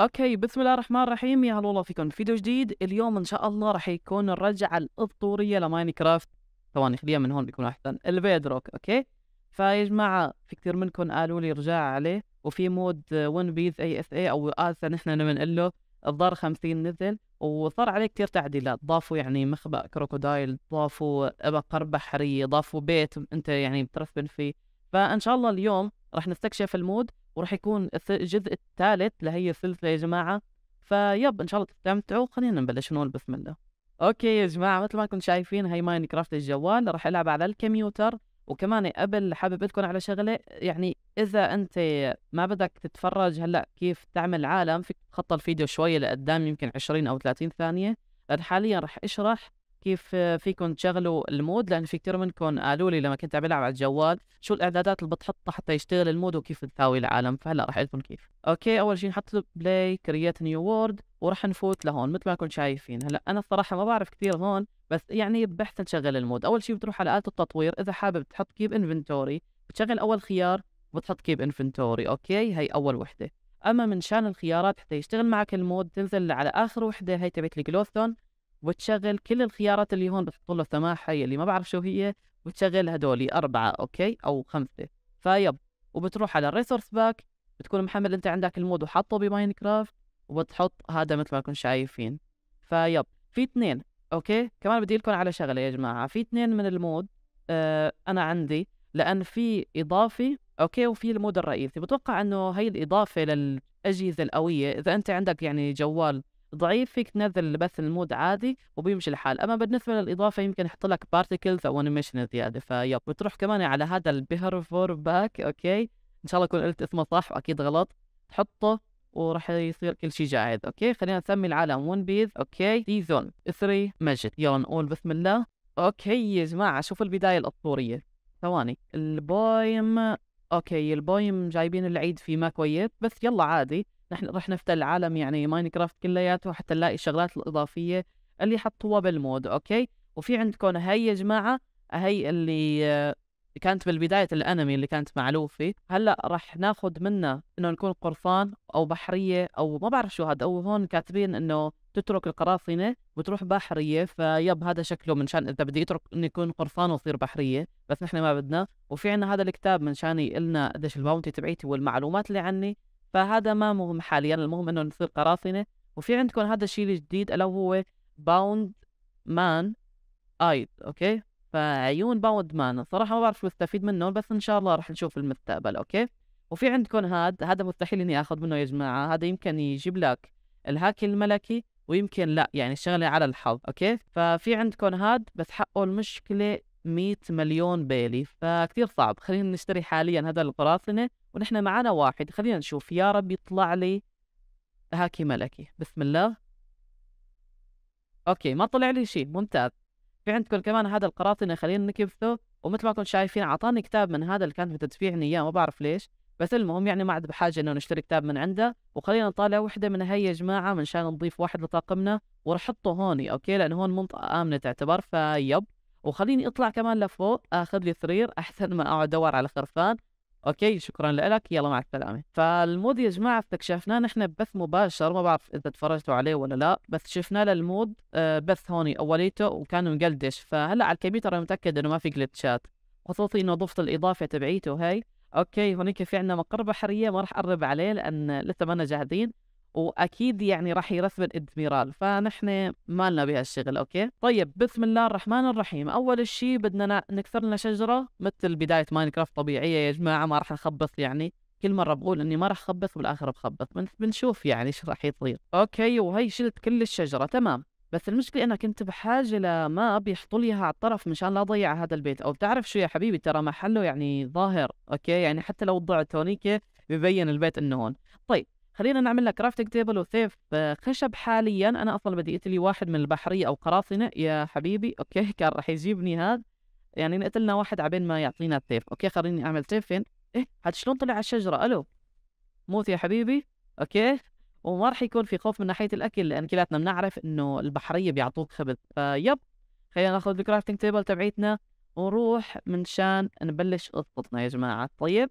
اوكي بسم الله الرحمن الرحيم يا هلا والله فيكم فيديو جديد اليوم ان شاء الله راح يكون الرجعه الاسطوريه لماينكرافت ثواني خليها من هون بيكون احسن البيدروك اوكي فيا جماعه في كثير منكم قالوا لي رجع عليه وفي مود ون بيز اي اس اي او اسا نحن بنقول له الضار 50 نزل وصار عليه كثير تعديلات ضافوا يعني مخبأ كروكودايل ضافوا بقر بحرية ضافوا بيت انت يعني بترسبن فيه فان شاء الله اليوم راح نستكشف المود وراح يكون الجزء الثالث لهي السلسله يا جماعه فيب ان شاء الله تستمتعوا خلينا نبلش نقول بسم الله اوكي يا جماعه مثل ما كنتم شايفين هي ماين كرافت الجوال راح العب على الكمبيوتر وكمان قبل حابب اذكر على شغله يعني اذا انت ما بدك تتفرج هلا كيف تعمل عالم فيك تخطى الفيديو شويه لقدام يمكن 20 او 30 ثانيه لان حاليا راح اشرح كيف فيكم تشغلوا المود لان في كثير منكم قالوا لي لما كنت عم بلعب على الجوال شو الاعدادات اللي بتحطها حتى يشتغل المود وكيف بتساوي العالم فهلا رح لكم كيف اوكي اول شيء نحط بلاي كرييت نيو وورد ورح نفوت لهون مثل ما كنتم شايفين هلا انا الصراحه ما بعرف كثير هون بس يعني بحسن شغل المود اول شيء بتروح على اله التطوير اذا حابب تحط كيب انفنتوري بتشغل اول خيار وبتحط كيب انفنتوري اوكي هي اول وحده اما من شان الخيارات حتى يشتغل معك المود تنزل على اخر وحده هي تبعت الجلوثون وتشغل كل الخيارات اللي هون بتحط له سماحه يلي ما بعرف شو هي وتشغل هدول أربعة أوكي أو خمسة فيب وبتروح على الريسورس باك بتكون محمل أنت عندك المود وحاطه كرافت وبتحط هذا مثل ما كنتم شايفين فيب في اثنين أوكي كمان بدي لكم على شغلة يا جماعة في اثنين من المود آه أنا عندي لأن في إضافي أوكي وفي المود الرئيسي بتوقع أنه هي الإضافة للأجهزة القوية إذا أنت عندك يعني جوال ضعيف فيك تنزل البث المود عادي وبيمشي الحال اما بالنسبه للاضافه يمكن يحط لك بارتكلز او انيميشن زياده فيب بتروح كمان على هذا البيهر فور باك اوكي ان شاء الله اكون قلت اسمه صح واكيد غلط تحطه وراح يصير كل شيء جاهز اوكي خلينا نسمي العالم ون بيز اوكي سيزون 3 مجد يلا نقول بسم الله اوكي يا جماعه شوفوا البدايه الاسطوريه ثواني البويم اوكي البويم جايبين العيد فيه ما كويس بس يلا عادي نحن رح نفتح العالم يعني ماينكرافت كلياته حتى نلاقي الشغلات الاضافيه اللي حطوها بالمود اوكي وفي عندكم هي يا جماعه هي اللي آه، كانت بالبداية الأنمي اللي كانت مع لوفي هلا راح ناخذ منه إنه نكون قرفان أو بحرية أو ما بعرف شو هذا أو هون كاتبين إنه تترك القراصنة وتروح بحرية فيب هذا شكله من شان إذا بدي أترك إني أكون قرفان وأصير بحرية بس نحن ما بدنا وفي عنا هذا الكتاب من شان يقلنا قديش الباونتي تبعيتي والمعلومات اللي عني فهذا ما مهم حاليا المهم انه نصير قراصنه وفي عندكم هذا الشيء الجديد الا هو باوند مان ايد اوكي فعيون باوند مان الصراحه ما بعرف شو استفيد منه بس ان شاء الله رح نشوف المستقبل اوكي وفي عندكم هاد هذا مستحيل اني اخذ منه يا جماعه هذا يمكن يجيب لك الهاكي الملكي ويمكن لا يعني الشغله على الحظ اوكي ففي عندكم هاد بس حقه المشكله 100 مليون بيلي فكثير صعب خلينا نشتري حاليا هذا القراصنة ونحن معنا واحد خلينا نشوف يا رب يطلع لي هاكي ملكي بسم الله اوكي ما طلع لي شيء ممتاز في عندكم كمان هذا القراصنة خلينا نكبسه ومثل ما كنتم شايفين اعطاني كتاب من هذا اللي كان بتدفيعني اياه ما بعرف ليش بس المهم يعني ما عاد بحاجة انه نشتري كتاب من عنده وخلينا نطالع وحدة من هي يا جماعة منشان نضيف واحد لطاقمنا وراح احطه هون اوكي لانه هون منطقة امنة تعتبر فيب وخليني اطلع كمان لفوق اخذ لي سرير احسن ما اقعد ادور على خرفان اوكي شكرا لك يلا مع السلامه فالمود يا جماعه استكشفناه نحن ببث مباشر ما بعرف اذا تفرجتوا عليه ولا لا بس شفناه للمود آه، بث هوني اوليته وكان مقلدش فهلا على الكمبيوتر انا متاكد انه ما في جلتشات خصوصي انه ضفت الاضافه تبعيته هاي اوكي هونيك في عندنا مقر بحريه ما راح اقرب عليه لان لسه ما جاهزين واكيد يعني راح يرثبت الادميرال فنحن مالنا بهالشغل اوكي طيب بسم الله الرحمن الرحيم اول شيء بدنا نكسر لنا شجره مثل بدايه ماينكرافت طبيعيه يا جماعه ما راح نخبص يعني كل مره بقول اني ما راح اخبص بالاخر بخبص بنشوف يعني ايش راح يصير اوكي وهي شلت كل الشجره تمام بس المشكله انا كنت بحاجه لماب يحطوا لي اياها على الطرف مشان لا اضيع هذا البيت او بتعرف شو يا حبيبي ترى محله يعني ظاهر اوكي يعني حتى لو ضعت هونيك ببين البيت انه هون طيب خلينا نعمل لك كرافتنج تيبل وسيف خشب حاليا انا اصلا بدي قلت لي واحد من البحريه او قراصنه يا حبيبي اوكي كان رح يجيبني هذا يعني نقتلنا واحد عبين ما يعطينا الثيف اوكي خليني اعمل سيف فين ايه هذا شلون طلع على الشجره الو موت يا حبيبي اوكي وما راح يكون في خوف من ناحيه الاكل لان كلاتنا بنعرف انه البحريه بيعطوك خبز فيب خلينا ناخذ الكرافتنج تيبل تبعيتنا ونروح منشان نبلش قصتنا يا جماعه طيب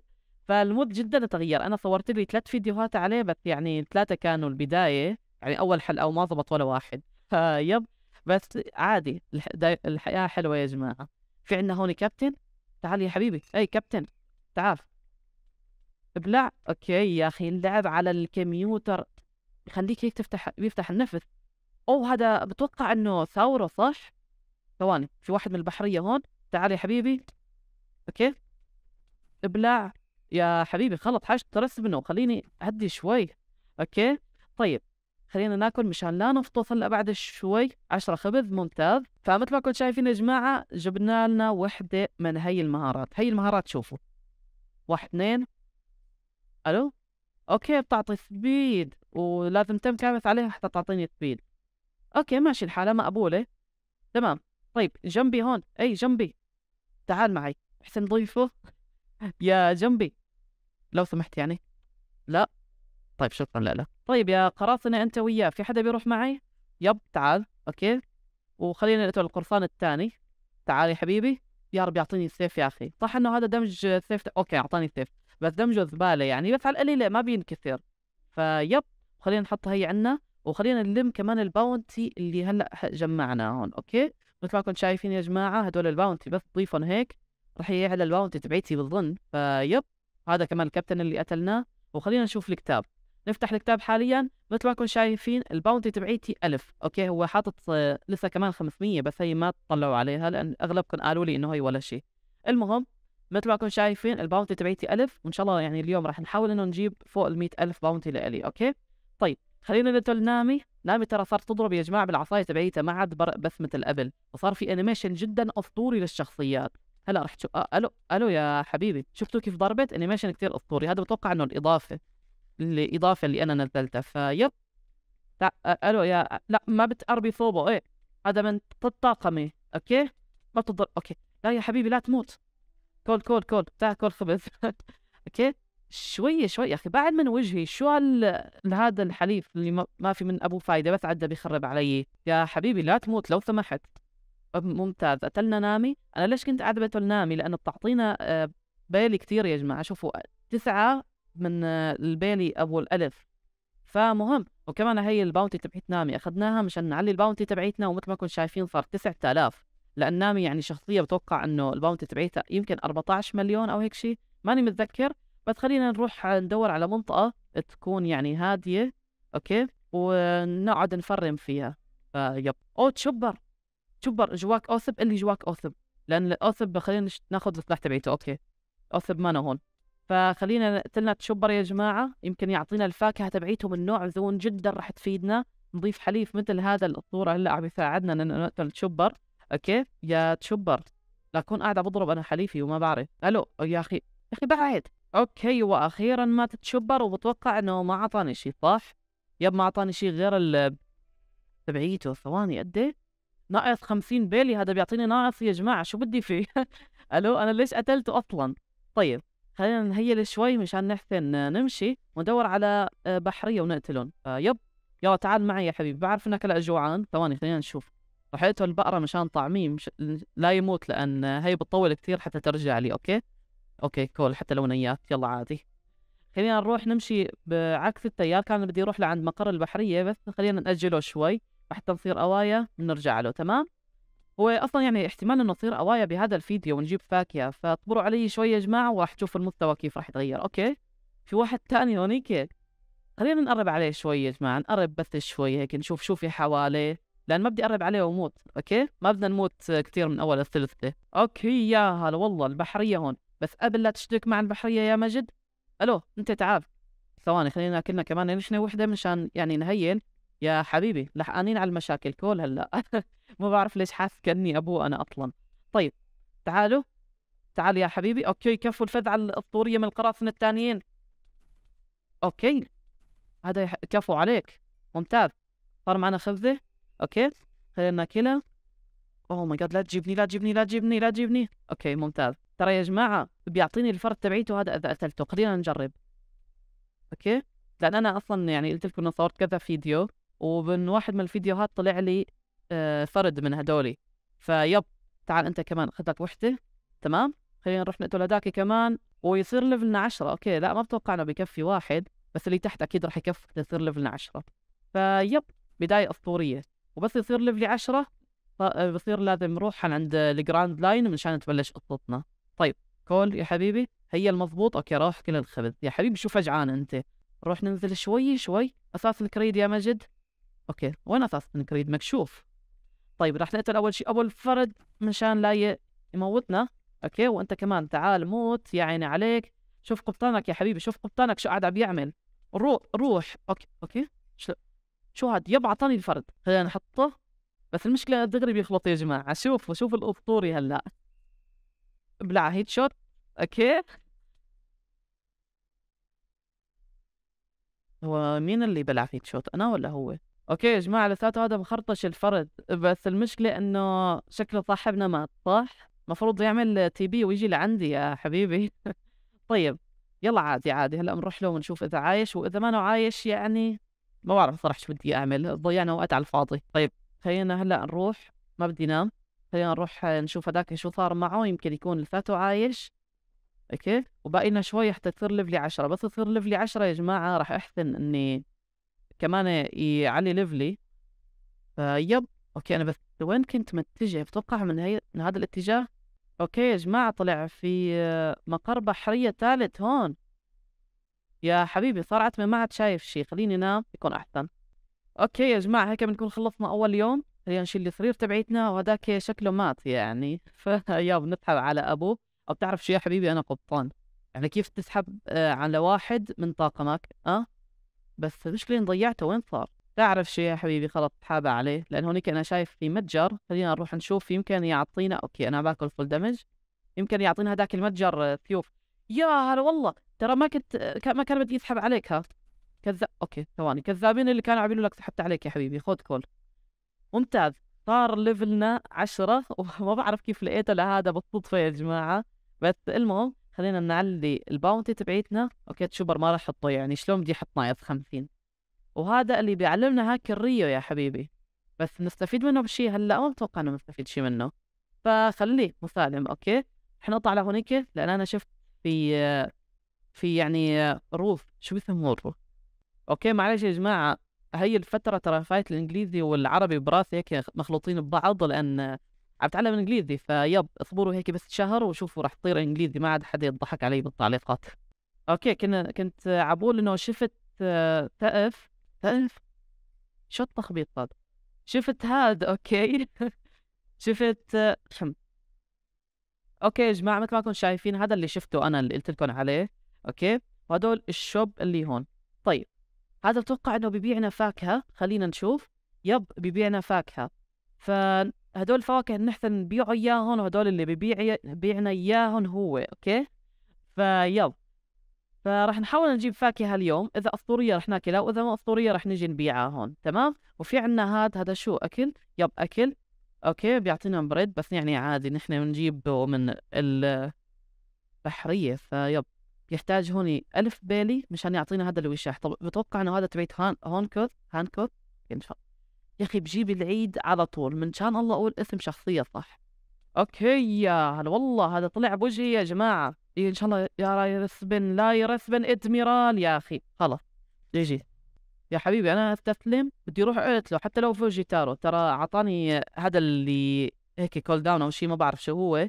فالمود جدا تغير انا صورت لي ثلاث فيديوهات عليه بس يعني ثلاثه كانوا البدايه يعني اول حلقه وما ضبط ولا واحد فيب بس عادي الحياه حلوه يا جماعه في عندنا هون كابتن تعال يا حبيبي اي كابتن تعال ابلع اوكي يا اخي اللعب على الكمبيوتر يخليك هيك تفتح بيفتح النفس او هذا بتوقع انه ثوره صح ثواني في واحد من البحريه هون تعال يا حبيبي اوكي ابلع يا حبيبي خلط حاجة ترس منه خليني أهدي شوي أوكي طيب خلينا ناكل مشان لا نفطس هلا بعد شوي عشرة خبز ممتاز فمثل ما كنتم شايفين يا جماعة جبنا لنا وحدة من هي المهارات هي المهارات شوفوا واحد اثنين ألو أوكي بتعطي سبيد ولازم تم كابس عليها حتى تعطيني سبيد أوكي ماشي الحالة مقبولة تمام طيب جنبي هون أي جنبي تعال معي أحسن ضيفه يا جنبي لو سمحت يعني لا طيب شكرا لا لا طيب يا قراصنة أنت وياه في حدا بيروح معي يب تعال أوكي وخلينا نقتل القرصان الثاني تعال يا حبيبي يا رب يعطيني السيف يا أخي صح إنه هذا دمج سيف أوكي أعطاني السيف بس دمجه زبالة يعني بس على القليلة ما بينكسر فيب خلينا نحط هي عنا وخلينا نلم كمان الباونتي اللي هلا جمعناه هون اوكي مثل ما كنتم شايفين يا جماعه هدول الباونتي بس تضيفهم هيك رح يعلى الباونتي تبعيتي بالظن فيب هذا كمان الكابتن اللي قتلناه وخلينا نشوف الكتاب نفتح الكتاب حاليا مثل ما كنتم شايفين الباونتي تبعيتي 1000 اوكي هو حاطط آه، لسه كمان 500 بس هي ما تطلعوا عليها لان اغلبكم قالوا لي انه هي ولا شيء المهم مثل ما كنتم شايفين الباونتي تبعيتي 1000 وان شاء الله يعني اليوم راح نحاول انه نجيب فوق ال 100000 باونتي لإلي اوكي طيب خلينا نقتل نامي نامي ترى صار تضرب يا جماعه بالعصايه تبعيتها ما عاد بس مثل قبل وصار في انيميشن جدا اسطوري للشخصيات هلا رح تشوف آه، الو الو يا حبيبي شفتوا كيف ضربت انيميشن كثير اسطوري هذا بتوقع انه الاضافه الاضافه اللي انا نزلتها فيب لا الو يا لا ما بتقربي ثوبه ايه هذا من طاقمي اوكي ما بتضر اوكي لا يا حبيبي لا تموت كول كول كول تاع كول خبز اوكي شوي شوي يا اخي بعد من وجهي شو هال هذا الحليف اللي ما في من ابو فايده بس عدى بيخرب علي يا حبيبي لا تموت لو سمحت ممتاز قتلنا نامي انا ليش كنت قاعده بتقول نامي لانه بتعطينا آه، بالي كثير يا جماعه شوفوا تسعه من آه، البالي ابو الالف فمهم وكمان هي الباونتي تبعت نامي اخذناها مشان نعلي الباونتي تبعتنا ومثل ما كنتم شايفين صار 9000 لان نامي يعني شخصيه بتوقع انه الباونتي تبعتها يمكن 14 مليون او هيك شيء ماني متذكر بس خلينا نروح آه، ندور على منطقه تكون يعني هاديه اوكي ونقعد نفرم فيها فيب او تشبر تشبر جواك اوثب اللي جواك اوثب لان الاوثب خلينا ناخذ السلاح تبعيته اوكي اوثب مانا هون فخلينا نقتلنا تشبر يا جماعه يمكن يعطينا الفاكهه تبعيته من نوع ذون جدا راح تفيدنا نضيف حليف مثل هذا الاسطوره هلا عم يساعدنا انه نقتل تشبر اوكي يا تشبر لا قاعدة قاعد بضرب انا حليفي وما بعرف الو يا اخي يا اخي بعد اوكي واخيرا مات تشبر وبتوقع انه ما اعطاني شيء صح يب ما اعطاني شيء غير ال تبعيته ثواني قد ايه ناقص 50 بالي هذا بيعطيني ناقص يا جماعه شو بدي فيه الو انا ليش قتلته اصلا طيب خلينا نهيل شوي مشان نحسن نمشي وندور على آه، بحريه ونقتلهم آه، يب يلا تعال معي يا حبيبي بعرف انك هلا جوعان ثواني خلينا نشوف رح اقتل البقره مشان طعميه مش... لا يموت لان هي بتطول كثير حتى ترجع لي اوكي اوكي كول حتى لو نيات يلا عادي خلينا نروح نمشي بعكس التيار كان بدي اروح لعند مقر البحريه بس خلينا ناجله شوي حتى نصير قوايا بنرجع له تمام هو اصلا يعني احتمال انه تصير قوايا بهذا الفيديو ونجيب فاكهه فاصبروا علي شوي يا جماعه وراح تشوفوا المستوى كيف راح يتغير اوكي في واحد تاني هونيك خلينا نقرب عليه شوي يا جماعه نقرب بس شوي هيك نشوف شو في حواليه لان ما بدي اقرب عليه واموت اوكي ما بدنا نموت كثير من اول الثلثة اوكي يا هلا والله البحريه هون بس قبل لا تشترك مع البحريه يا مجد الو انت تعال ثواني خلينا ناكلنا كمان يعني نحن وحده مشان يعني نهين يا حبيبي لحقانين على المشاكل كول هلا ما بعرف ليش حاسس كاني ابوه انا اصلا طيب تعالوا تعال يا حبيبي اوكي كفوا الفزعه الاسطوريه من القراصنه الثانيين اوكي هذا يح... كفو عليك ممتاز صار معنا خبزه اوكي خلينا ناكلها اوه ماي جاد لا تجيبني لا تجيبني لا تجيبني لا تجيبني اوكي ممتاز ترى يا جماعه بيعطيني الفرد تبعيته هذا اذا قتلته خلينا نجرب اوكي لان انا اصلا يعني قلت لكم انه صورت كذا فيديو ومن واحد من الفيديوهات طلع لي آه، فرد من هدولي فيب تعال انت كمان خذ لك وحده تمام خلينا نروح نقتل هذاك كمان ويصير ليفلنا 10 اوكي لا ما بتوقع انه بكفي واحد بس اللي تحت اكيد راح يكفي يصير ليفلنا 10 فيب بدايه اسطوريه وبس يصير ليفلي 10 آه، بصير لازم نروح عند الجراند لاين مشان تبلش قصتنا طيب كول يا حبيبي هي المضبوط اوكي روح كل الخبز يا حبيبي شو فجعان انت روح ننزل شوي شوي اساس الكريد يا مجد اوكي وين اثاث كريد مكشوف طيب راح نقتل اول شيء ابو الفرد مشان لا يموتنا اوكي وانت كمان تعال موت يا عيني عليك شوف قبطانك يا حبيبي شوف قبطانك شو قاعد عم يعمل روح روح اوكي اوكي شو شو هاد يب اعطاني الفرد خلينا نحطه بس المشكله دغري بيخلط يا جماعه شوفوا شوف الاسطوري هلا ابلع هيد شوت اوكي هو مين اللي بلع هيد شوت انا ولا هو اوكي يا جماعه لساته هذا مخرطش الفرد بس المشكله انه شكله صاحبنا مات صح المفروض يعمل تي بي ويجي لعندي يا حبيبي طيب يلا عادي عادي هلا بنروح له ونشوف اذا عايش واذا ما عايش يعني ما بعرف صراحه شو بدي اعمل ضيعنا وقت على الفاضي طيب خلينا هلا نروح ما بدي نام خلينا نروح نشوف هداك شو صار معه يمكن يكون لساته عايش اوكي وباقي لنا شوي حتى تصير ليفلي 10 بس تصير ليفلي 10 يا جماعه راح احسن اني كمان يعلي ليفلي فيب اوكي انا بس وين كنت متجه بتوقع من, هي... من هذا الاتجاه اوكي يا جماعه طلع في آه، مقر بحريه ثالث هون يا حبيبي صار عتمه ما عاد شايف شيء خليني نام يكون احسن اوكي يا جماعه هيك بنكون خلصنا اول يوم خلينا نشيل السرير تبعيتنا وهذاك شكله مات يعني فياب نسحب على ابوه او بتعرف شو يا حبيبي انا قبطان يعني كيف تسحب آه، على واحد من طاقمك اه بس المشكله ان ضيعته وين صار تعرف شو يا حبيبي خلص حابة عليه لان هونيك انا شايف في متجر خلينا نروح نشوف يمكن يعطينا اوكي انا باكل فول دمج يمكن يعطينا هذاك المتجر سيوف آه، يا هلا والله ترى ما كنت آه، ما كان بدي اسحب عليك ها كذاب اوكي ثواني كذابين اللي كانوا عاملين لك سحبت عليك يا حبيبي خذ كل ممتاز صار ليفلنا عشرة وما بعرف كيف لقيته لهذا بالصدفة يا جماعة بس المهم خلينا نعلي الباونتي تبعيتنا اوكي تشوبر ما راح احطه يعني شلون بدي احط ناقص 50 وهذا اللي بيعلمنا هاك الريو يا حبيبي بس نستفيد منه بشيء هلا ما بتوقع انه نستفيد شيء منه فخليه مسالم اوكي رح نطلع لهونيك لان انا شفت في في يعني روف شو بيسموه الروف اوكي معلش يا جماعه هي الفترة ترى فايت الانجليزي والعربي براسي هيك مخلوطين ببعض لان عم بتعلم انجليزي فيب اصبروا هيك بس شهر وشوفوا راح تصير انجليزي ما عاد حدا يضحك علي بالتعليقات اوكي كنا كنت عبول انه شفت ثقف ثقف شو التخبيط هذا شفت هاد اوكي شفت اوكي يا جماعه مثل ما كنتم شايفين هذا اللي شفته انا اللي قلت لكم عليه اوكي وهدول الشوب اللي هون طيب هذا بتوقع انه ببيعنا فاكهه خلينا نشوف يب ببيعنا فاكهه فهدول الفواكه نحن نبيعه اياهم وهدول اللي ببيع بيعنا اياهم هو اوكي فيلا فراح نحاول نجيب فاكهه اليوم اذا اسطوريه رح ناكلها واذا ما اسطوريه رح نجي نبيعها هون تمام وفي عنا هاد هذا شو اكل يب اكل اوكي بيعطينا بريد بس يعني عادي نحن بنجيبه من البحريه فيب يحتاج هوني ألف بيلي مشان يعطينا هذا الوشاح طب بتوقع انه هذا تبعت هان هونكوث هانكوث ان شاء الله يا اخي بجيب العيد على طول من شان الله اقول اسم شخصيه صح اوكي يا هلا والله هذا طلع بوجهي يا جماعه إيه، ان شاء الله يا رسبن لا يرسبن ادميرال يا اخي خلص جي يا حبيبي انا استسلم بدي اروح قلت له حتى لو فوجي تارو ترى اعطاني هذا اللي هيك كول داون او شيء ما بعرف شو هو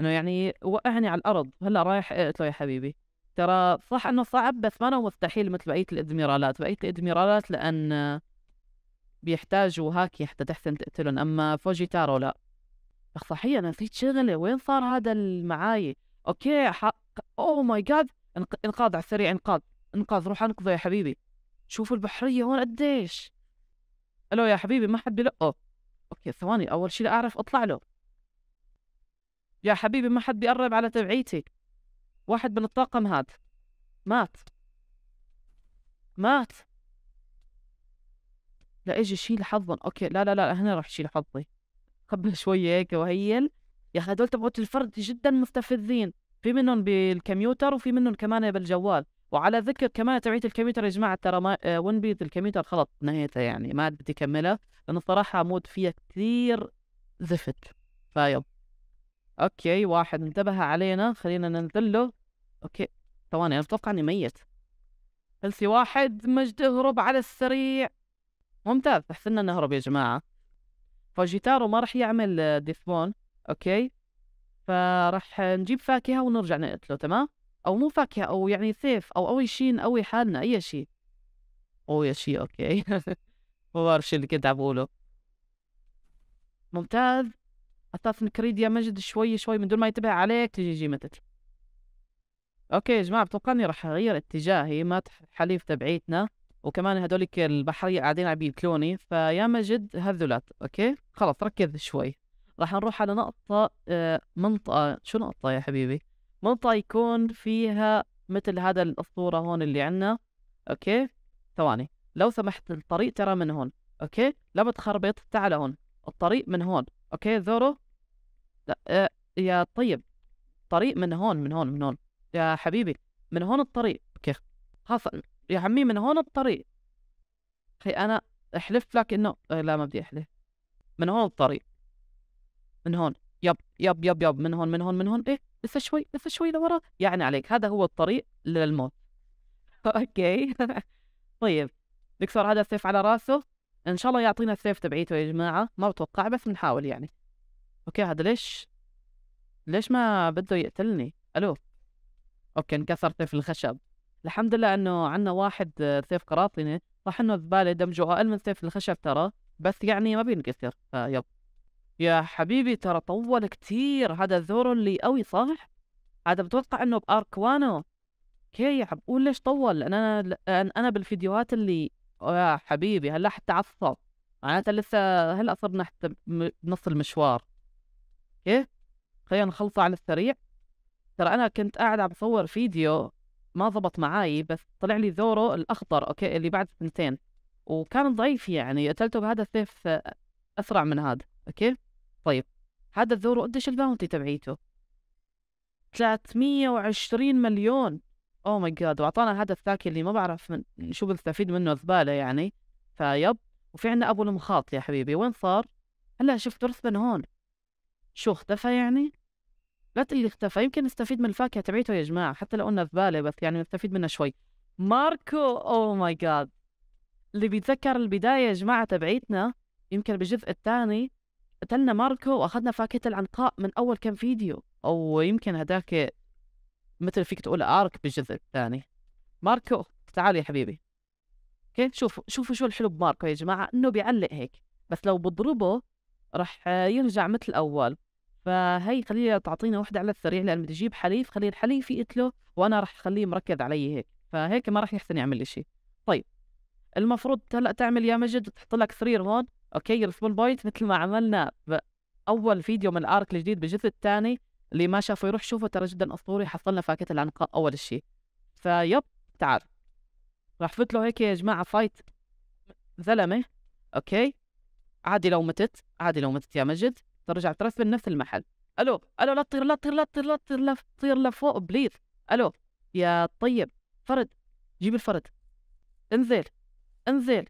انه يعني وقعني على الارض هلا رايح قلت له يا حبيبي ترى صح انه صعب بس ما انا مستحيل مثل بقيه الادميرالات بقيه الادميرالات لان بيحتاجوا هاكي حتى تحسن تقتلهم أما فوجيتارو لا صحيح أنا نسيت شغلة وين صار هذا المعاي أوكي حق أوه ماي جاد انقاذ على السريع انقاذ انقاذ روح انقذه يا حبيبي شوفوا البحرية هون قديش ألو يا حبيبي ما حد بيلقه أوكي ثواني أول شيء أعرف أطلع له يا حبيبي ما حد بيقرب على تبعيتي واحد من الطاقم هاد مات مات لا اجي شيل حظا اوكي لا لا لا هنا رح شيل حظي قبل شوية هيك وهين يا اخي هدول تبعت الفرد جدا مستفزين في منهم بالكمبيوتر وفي منهم كمان بالجوال وعلى ذكر كمان تبعية الكمبيوتر يا جماعة ترى ما ون آه، بيت الكمبيوتر خلص نهايتها يعني ما بدي اكملها لأنه صراحة مود فيها كثير زفت فايض اوكي واحد انتبه علينا خلينا ننزل له اوكي ثواني انا بتوقع اني ميت هلسي واحد مجد اهرب على السريع ممتاز تحسنا نهرب يا جماعة فجيتارو ما راح يعمل آه، ديسبون اوكي فراح نجيب فاكهة ونرجع نقتله تمام او مو فاكهة او يعني سيف او اي شيء نقوي حالنا اي شيء او يا شيء اوكي ما بعرف شو اللي كنت عم بقوله ممتاز اساس كريد يا مجد شوي شوي من دون ما ينتبه عليك تجي يجي متت اوكي يا جماعة بتوقعني راح اغير اتجاهي ما حليف تبعيتنا وكمان هذولك البحرية قاعدين عم ياكلوني فيا مجد هذولات اوكي خلص ركز شوي راح نروح على نقطة آه، منطقة شو نقطة يا حبيبي منطقة يكون فيها مثل هذا الأسطورة هون اللي عنا اوكي ثواني لو سمحت الطريق ترى من هون اوكي لا بتخربط تعال هون الطريق من هون اوكي زورو لا آه، يا طيب طريق من هون من هون من هون يا حبيبي من هون الطريق اوكي خلص يا عمي من هون الطريق اخي انا احلف لك انه آه، لا ما بدي احلف من هون الطريق من هون يب يب يب يب من هون من هون من هون ايه لسه شوي لسه شوي لورا يعني عليك هذا هو الطريق للموت اوكي طيب نكسر هذا السيف على راسه ان شاء الله يعطينا السيف تبعيته يا جماعه ما بتوقع بس بنحاول يعني اوكي هذا ليش ليش ما بده يقتلني الو اوكي انكسر سيف الخشب الحمد لله انه عندنا واحد آه، سيف قراطنه صح انه زباله دمجه اقل من سيف الخشب ترى بس يعني ما بينكسر فيب يا حبيبي ترى طول كتير هذا الزور اللي قوي صح؟ هذا بتوقع انه بارك وانو كي يا قول ليش طول لان انا لأن انا بالفيديوهات اللي آه، يا حبيبي هلا حتى عصب معناتها لسه هلا صرنا حتى بنص المشوار ايه خلينا نخلصه على السريع ترى انا كنت قاعد عم بصور فيديو ما ضبط معاي بس طلع لي ذوره الاخضر اوكي اللي بعد سنتين وكان ضعيف يعني قتلته بهذا السيف آه، اسرع من هذا اوكي طيب هذا الذور قديش الباونتي تبعيته 320 مليون او ماي جاد واعطانا هذا الثاكي اللي ما بعرف من شو بنستفيد منه زباله يعني فيب وفي عندنا ابو المخاط يا حبيبي وين صار هلا شفت رسبا هون شو اختفى يعني لا تقلي اختفى يمكن نستفيد من الفاكهه تبعته يا جماعه حتى لو قلنا زباله بس يعني نستفيد منها شوي ماركو او ماي جاد اللي بيتذكر البدايه يا جماعه تبعيتنا يمكن بالجزء الثاني قتلنا ماركو واخذنا فاكهه العنقاء من اول كم فيديو او يمكن هداك مثل فيك تقول ارك بالجزء الثاني ماركو تعال يا حبيبي اوكي شوفوا شوفوا شو الحلو بماركو يا جماعه انه بيعلق هيك بس لو بضربه رح يرجع مثل الاول فهي خليها تعطينا وحده على السريع لان بدي اجيب حليف خلي الحليف يقتله وانا راح اخليه مركز علي هيك فهيك ما راح يحسن يعمل شيء طيب المفروض هلا تعمل يا مجد تحط لك سرير هون اوكي السبون بوينت مثل ما عملنا باول فيديو من الارك الجديد بالجزء الثاني اللي ما شافه يروح شوفه ترى جدا اسطوري حصلنا فاكهه العنقاء اول شيء فيب تعال راح فوت له هيك يا جماعه فايت زلمه اوكي عادي لو متت عادي لو متت يا مجد رجعت ترف من نفس المحل الو الو لا تطير لا تطير لا تطير لا تطير لا تطير لفوق بليز الو يا طيب فرد جيب الفرد انزل انزل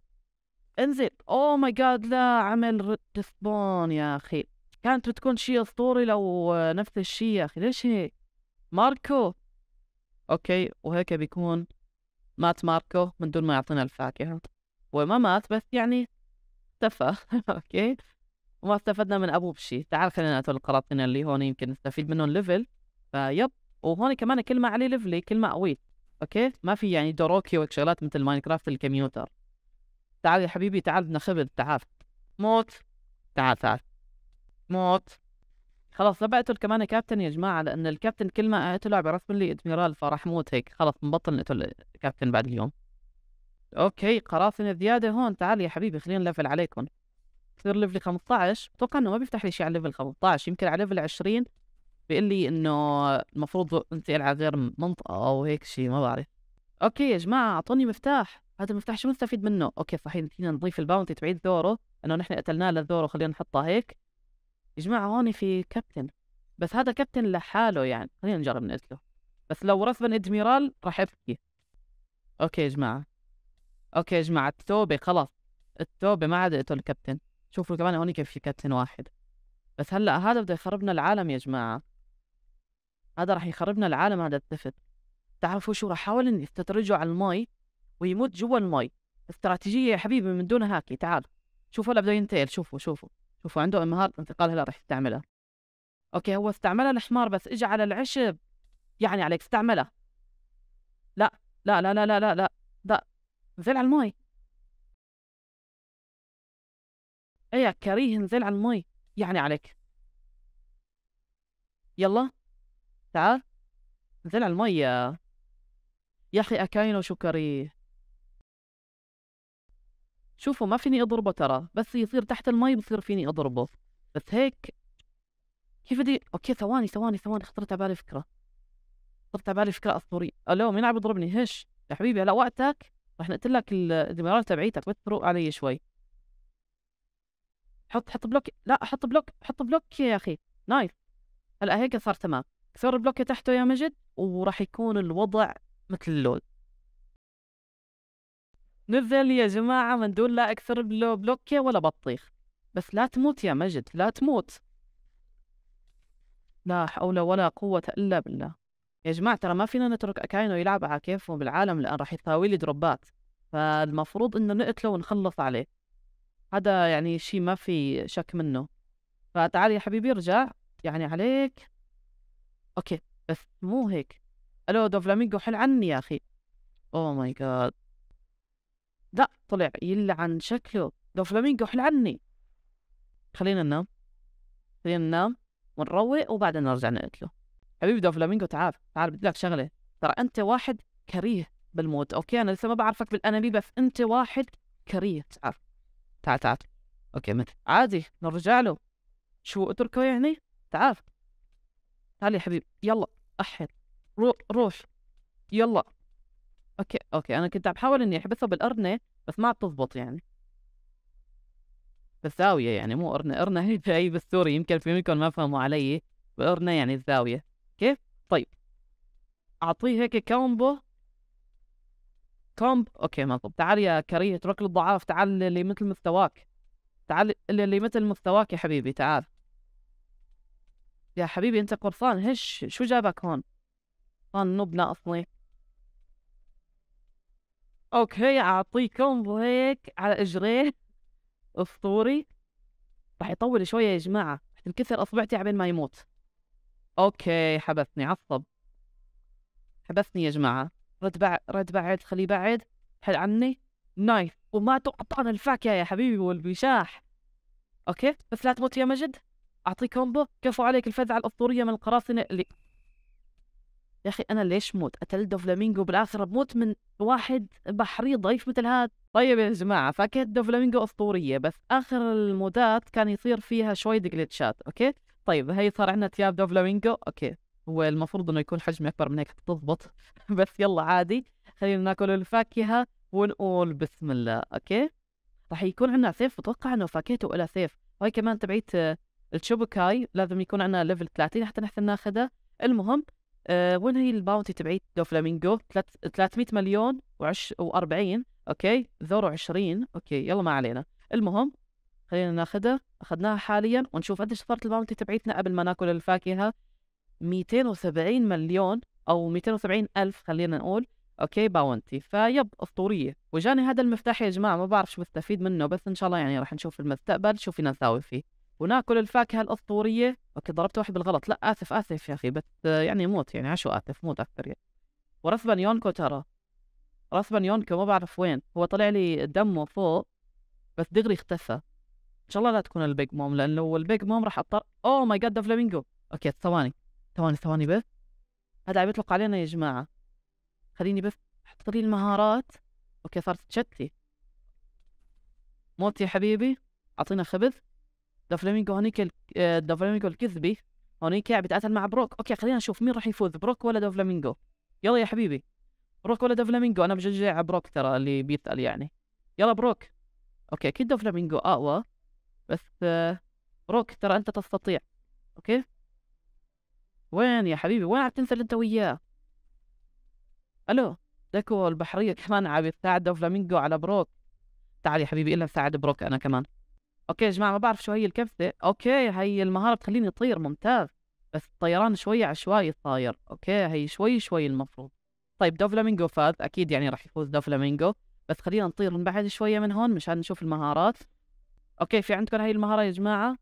انزل اوه ماي جاد لا عمل ريسبون يا اخي كانت بتكون شيء اسطوري لو نفس الشيء يا اخي ليش هيك ماركو اوكي وهيك بيكون مات ماركو من دون ما يعطينا الفاكهه وما مات بس يعني اختفى اوكي وما استفدنا من ابوه بشيء تعال خلينا نقتل القراطنة اللي هون يمكن نستفيد منهم ليفل فيب وهون كمان كل ما عليه ليفلي كل ما قوي اوكي ما في يعني دوروكي وشغلات مثل ماينكرافت الكمبيوتر تعال يا حبيبي تعال بدنا خبل تعال موت تعال تعال موت خلاص بقتل كمان كابتن يا جماعه لان الكابتن كل ما قتله عم يرسم لي ادميرال فراح موت هيك خلاص مبطل نقتل كابتن بعد اليوم اوكي قراصنة زيادة هون تعال يا حبيبي خلينا نلفل عليكم كثر ليفل 15 اتوقع انه ما بيفتح لي شيء على ليفل 15 يمكن على ليفل 20 بيقول لي انه المفروض انتقل على غير منطقه او هيك شيء ما بعرف اوكي يا جماعه اعطوني مفتاح هذا المفتاح شو بنستفيد منه اوكي صحيح فينا نضيف الباونتي تبعيد دوره انه نحن قتلناه للذورو خلينا نحطها هيك يا جماعه هون في كابتن بس هذا كابتن لحاله يعني خلينا نجرب نقتله بس لو رسبا ادميرال راح ابكي اوكي يا جماعه اوكي يا جماعه التوبه خلاص التوبه ما عاد اقتل الكابتن شوفوا كمان هون كيف في كابتن واحد بس هلا هذا بده يخربنا العالم يا جماعه هذا راح يخربنا العالم هذا التفت تعرفوا شو احاول حاول استدرجه على المي ويموت جوا المي استراتيجيه يا حبيبي من دون هاكي تعال شوفوا هلا بده ينتقل شوفوا شوفوا شوفوا عنده مهاره انتقال هلا راح يستعملها اوكي هو استعملها الحمار بس اجى على العشب يعني عليك استعملها لا لا لا لا لا لا لا لا نزل على المي ايه كريه نزل على المي يعني عليك يلا تعال نزل على المي يا اخي اكاينو شو كريه شوفوا ما فيني اضربه ترى بس يصير تحت المي بصير فيني اضربه بس هيك كيف بدي اوكي ثواني ثواني ثواني خطرت على بالي فكره خطرت على بالي فكره اسطوريه الو مين عم يضربني هش يا حبيبي هلا وقتك رح نقتلك لك تبعيتك بس تروق علي شوي حط حط بلوك لا حط بلوك حط بلوك يا اخي نايس هلا هيك صار تمام كسر البلوك تحته يا مجد وراح يكون الوضع مثل اللول نزل يا جماعة من دون لا أكثر بلوك ولا بطيخ بس لا تموت يا مجد لا تموت لا حول ولا قوة إلا بالله يا جماعة ترى ما فينا نترك أكاينو يلعب على كيفه بالعالم لأن راح يساوي لي دروبات فالمفروض إنه نقتله ونخلص عليه هذا يعني شيء ما في شك منه فتعال يا حبيبي ارجع يعني عليك اوكي بس مو هيك الو دوفلامينجو حل عني يا اخي اوه ماي جاد لا طلع يلعن شكله دوفلامينجو حل عني خلينا ننام خلينا ننام ونروق وبعدين نرجع نقتله حبيبي دوفلامينجو تعال تعال بدي لك شغله ترى انت واحد كريه بالموت اوكي انا لسه ما بعرفك بالانمي بس انت واحد كريه تعال تعال تعال اوكي مت عادي نرجع له شو اتركه يعني تعال تعال يا حبيبي يلا احر روح روح يلا اوكي اوكي انا كنت عم بحاول اني احبسه بالارنه بس ما بتزبط يعني بالزاوية يعني مو قرنة قرنة هي هي بالسوري يمكن في منكم ما فهموا علي بالقرنة يعني الزاوية كيف؟ طيب أعطيه هيك كومبو كومب اوكي مطلوب تعال يا كريه اترك الضعاف تعال اللي مثل مستواك تعال اللي مثل مستواك يا حبيبي تعال يا حبيبي انت قرصان هش شو جابك هون قرصان نبنا اصلي اوكي اعطيكم هيك على اجريه اسطوري راح يطول شويه يا جماعه راح تنكسر اصبعتي عبين ما يموت اوكي حبسني عصب حبسني يا جماعه رد بعد رد بعد خليه بعد حل عني نايف وما تقطعن الفاكهة يا حبيبي والبشاح اوكي بس لا تموت يا مجد اعطيك كومبو كفو عليك الفزعة الاسطورية من القراصنة اللي يا اخي انا ليش موت قتلت دوفلامينجو بالاخر بموت من واحد بحري ضعيف مثل هذا طيب يا جماعة فاكهة دوفلامينجو أسطورية بس آخر المودات كان يصير فيها شوي جلتشات أوكي طيب هي صار عندنا تياب دوفلامينجو أوكي هو المفروض انه يكون حجمي اكبر من هيك تضبط بس يلا عادي خلينا ناكل الفاكهه ونقول بسم الله اوكي راح يكون عندنا سيف بتوقع انه فاكهته إلى سيف وهي كمان تبعيت التشوبوكاي آه، لازم يكون عندنا ليفل 30 حتى نحسن ناخذها المهم أه وين هي الباونتي تبعيت دوفلامينجو 300 مليون و40 اوكي ذورو 20 اوكي يلا ما علينا المهم خلينا ناخذها اخذناها حاليا ونشوف قديش صارت الباونتي تبعيتنا قبل ما ناكل الفاكهه 270 مليون او 270 الف خلينا نقول اوكي باونتي فيب اسطوريه وجاني هذا المفتاح يا جماعه ما بعرف شو بستفيد منه بس ان شاء الله يعني راح نشوف المستقبل شو فينا نساوي فيه وناكل الفاكهه الاسطوريه اوكي ضربت واحد بالغلط لا اسف اسف يا اخي بس يعني موت يعني عشو اسف موت اكثر يعني ورسبا يونكو ترى رسبا يونكو ما بعرف وين هو طلع لي دمه فوق بس دغري اختفى ان شاء الله لا تكون البيج موم لانه لو البيج موم راح اضطر اوه oh ماي جاد ده فلامينجو اوكي ثواني ثواني ثواني بس هذا عم يطلق علينا يا جماعة خليني بس حط لي المهارات اوكي صارت تشتي موت يا حبيبي اعطينا خبز دافلامينجو هونيك ال... آه، دافلامينجو الكذبي هونيك عم يتقاتل مع بروك اوكي خلينا نشوف مين راح يفوز بروك ولا دافلامينجو يلا يا حبيبي بروك ولا دافلامينجو انا بشجع على بروك ترى اللي بيسأل يعني يلا بروك اوكي اكيد دافلامينجو اقوى بس آه، بروك ترى انت تستطيع اوكي وين يا حبيبي وين عم تنزل انت وياه الو ديكو البحريه كمان عم بتساعد فلامينجو على بروك تعال يا حبيبي الا ساعد بروك انا كمان اوكي يا جماعه ما بعرف شو هي الكبسه اوكي هي المهاره بتخليني اطير ممتاز بس الطيران شوي عشوائي صاير اوكي هي شوي شوي المفروض طيب دوفلامينجو فاز اكيد يعني راح يفوز دوفلامينجو بس خلينا نطير من بعد شويه من هون مشان نشوف المهارات اوكي في عندكم هاي المهاره يا جماعه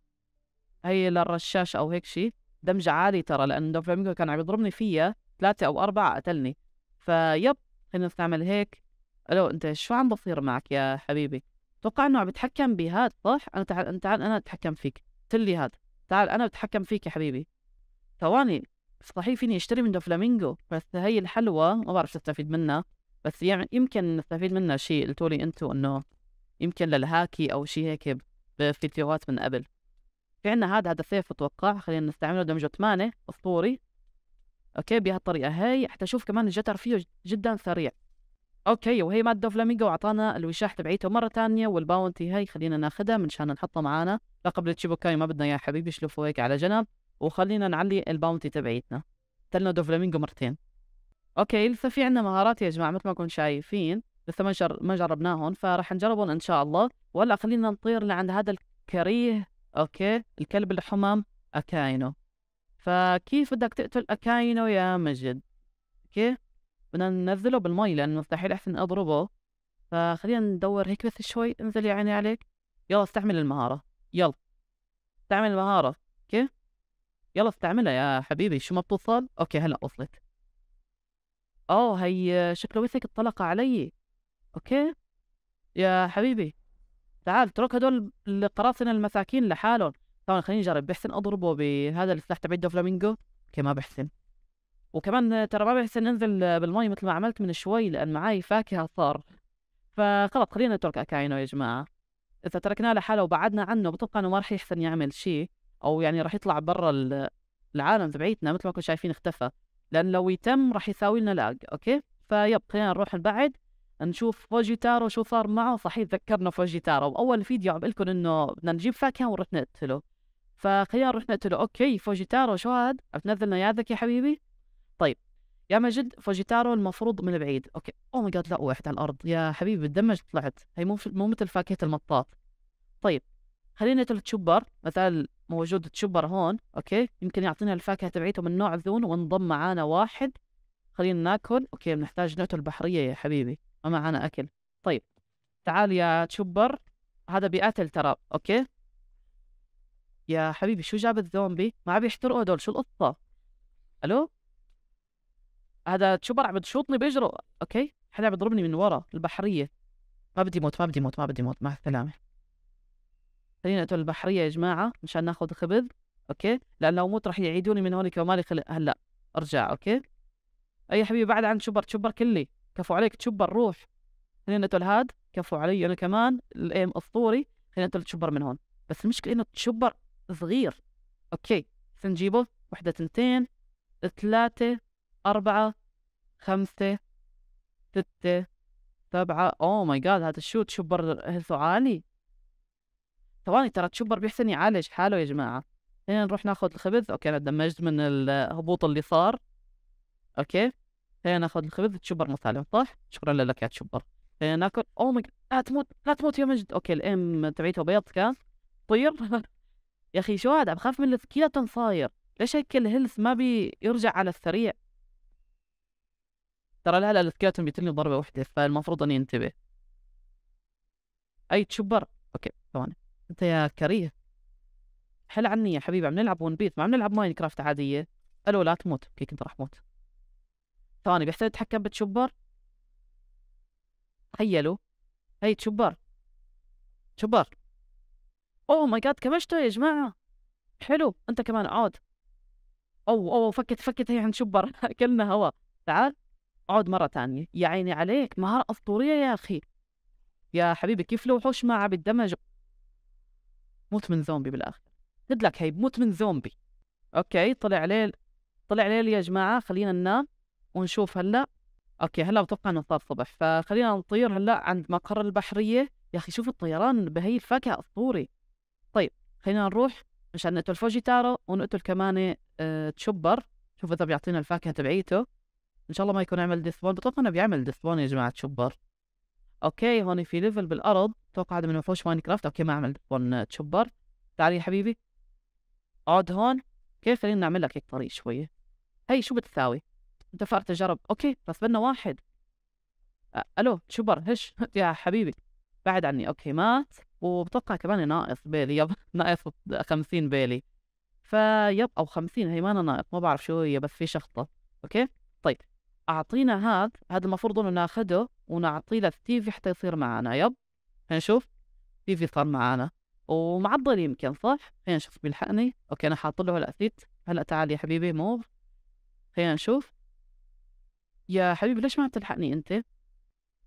هي للرشاش او هيك شيء دمج عالي ترى لأن دوفلامينجو كان عم يضربني فيها ثلاثة أو أربعة قتلني فيب خلينا نستعمل هيك ألو أنت شو عم بصير معك يا حبيبي توقع إنه عم بتحكم بهاد صح أنا تعال أنا تعال أنا أتحكم فيك تلي هاد تعال أنا بتحكم فيك يا حبيبي ثواني صحيح فيني اشتري من دوفلامينجو بس هي الحلوة ما بعرف شو استفيد منها بس يعني يمكن نستفيد منها شيء قلتولي انتو انه يمكن للهاكي او شيء هيك بفيديوهات من قبل في عندنا هذا هذا سيف اتوقع خلينا نستعمله دمجه ثمانية اسطوري اوكي بهالطريقه هاي حتى اشوف كمان الجتر فيه جدا سريع اوكي وهي ماده فلامينجو واعطانا الوشاح تبعيته مره ثانيه والباونتي هاي خلينا ناخذها منشان نحطها معانا لقب التشيبوكاي ما بدنا يا حبيبي شلفوا هيك على جنب وخلينا نعلي الباونتي تبعيتنا تلنا دوفلامينجو مرتين اوكي لسه في عندنا مهارات يا جماعه مثل ما كنتم شايفين لسه ما ما جربناهم فراح نجربهم ان شاء الله وهلا خلينا نطير لعند هذا الكريه اوكي الكلب الحمام اكاينو فكيف بدك تقتل اكاينو يا مجد اوكي بدنا ننزله بالمي لانه مستحيل احسن اضربه فخلينا ندور هيك بس شوي انزل يا عيني عليك يلا استعمل المهارة يلا استعمل المهارة اوكي يلا استعملها يا حبيبي شو ما بتوصل اوكي هلا وصلت اوه هي شكله وثك الطلقة علي اوكي يا حبيبي تعال اترك هدول القراصنه المساكين لحالهم طبعا خليني اجرب بحسن اضربه بهذا السلاح تبع فلامينجو اوكي ما بحسن وكمان ترى ما بحسن انزل بالمي مثل ما عملت من شوي لان معي فاكهه صار فخلص خلينا نترك اكاينو يا جماعه اذا تركناه لحاله وبعدنا عنه بتوقع انه ما راح يحسن يعمل شيء او يعني راح يطلع برا العالم تبعيتنا مثل ما كنتم شايفين اختفى لان لو يتم راح يساوي لنا لاج اوكي فيب خلينا نروح نبعد نشوف فوجيتارو شو صار معه صحيح ذكرنا فوجيتارو واول فيديو عم لكم انه بدنا نجيب فاكهه ونروح نقتله فخيار رحنا نقتله اوكي فوجيتارو شو هاد عم تنزل يا يا حبيبي طيب يا مجد فوجيتارو المفروض من بعيد اوكي او ماي جاد لا وقعت على الارض يا حبيبي بتدمج طلعت هي مو مو مثل فاكهه المطاط طيب خلينا نقتل تشبر مثال موجود تشبر هون اوكي يمكن يعطينا الفاكهه تبعيته من نوع ذون وانضم معانا واحد خلينا ناكل اوكي بنحتاج نقتل البحريه يا حبيبي ما معنا اكل طيب تعال يا تشوبر هذا بيقاتل ترى اوكي يا حبيبي شو جاب الزومبي ما عم يحترقوا هدول شو القصه الو هذا تشوبر عم تشوطني بيجرو اوكي حدا عم يضربني من ورا البحريه ما بدي موت ما بدي موت ما بدي موت مع السلامه خلينا نقتل البحريه يا جماعه مشان ناخذ خبز اوكي لان لو موت رح يعيدوني من هون كمان خلق هلا ارجع اوكي اي حبيبي بعد عن شبر شبر كلي كفو عليك تشبر روح خلينا نقول هاد كفو علي انا كمان الايم اسطوري خلينا نقول تشبر من هون بس المشكله انه تشبر صغير اوكي سنجيبه وحده تنتين ثلاثه اربعه خمسه سته سبعه اوه ماي جاد هذا شو تشبر هسه عالي ثواني ترى تشبر بيحسن يعالج حاله يا جماعه هنا نروح ناخذ الخبز اوكي انا دمجت من الهبوط اللي صار اوكي خلينا إيه، ناخذ الخبز تشبر مثلا صح شكرا لك يا تشبر خلينا إيه، ناكل اوه ماي لا تموت لا تموت يا مجد اوكي الام تبعيته بيض كان طير يا اخي شو هذا بخاف من الكيلتون صاير ليش هيك الهيلث ما بيرجع على السريع ترى لا لا السكيلتون بيتلني ضربة وحدة فالمفروض اني انتبه اي تشبر اوكي ثواني انت يا كريه حل عني يا حبيبي عم نلعب ون بيت ما عم نلعب ماين كرافت عادية الو لا تموت اوكي كنت راح موت ثاني بيحتاج يتحكم بتشوبر تخيلوا هي تشوبر تشوبر اوه ماي جاد كمشته يا جماعه حلو انت كمان عود او او فكت فكت هي عند شبر اكلنا هوا تعال عود مره ثانيه يا عيني عليك مهاره اسطوريه يا اخي يا حبيبي كيف الوحوش ما عم يتدمج موت من زومبي بالاخر قلت لك هي بموت من زومبي اوكي طلع ليل طلع ليل يا جماعه خلينا ننام ونشوف هلا اوكي هلا بتوقع انه صار صبح فخلينا نطير هلا عند مقر البحريه يا اخي شوف الطيران بهي الفاكهه اسطوري طيب خلينا نروح مشان نقتل فوجيتارو ونقتل كمان أه تشوبر شوف اذا بيعطينا الفاكهه تبعيته ان شاء الله ما يكون عمل ديثبون بتوقع انه بيعمل ديثبون يا جماعه تشوبر اوكي هون في ليفل بالارض توقع هذا من وحوش كرافت اوكي ما عمل ديثبون آه، تشوبر تعال يا حبيبي اقعد هون كيف خلينا نعمل لك هيك طريق شويه هي شو بتساوي دفار تجرب اوكي بس بدنا واحد الو شبر هش يا حبيبي بعد عني اوكي مات وبتوقع كمان ناقص بيلي يب ناقص 50 بيلي فيب او 50 هي ما ناقص ما بعرف شو هي بس في شخطه اوكي طيب اعطينا هذا هذا المفروض انه ناخده ونعطيه للتيفي حتى يصير معنا يب هنشوف ستيفي صار معنا ومعضل يمكن صح خلينا نشوف بيلحقني اوكي انا حاط له هلا ثيت هلا تعال يا حبيبي موف خلينا نشوف يا حبيبي ليش ما عم تلحقني انت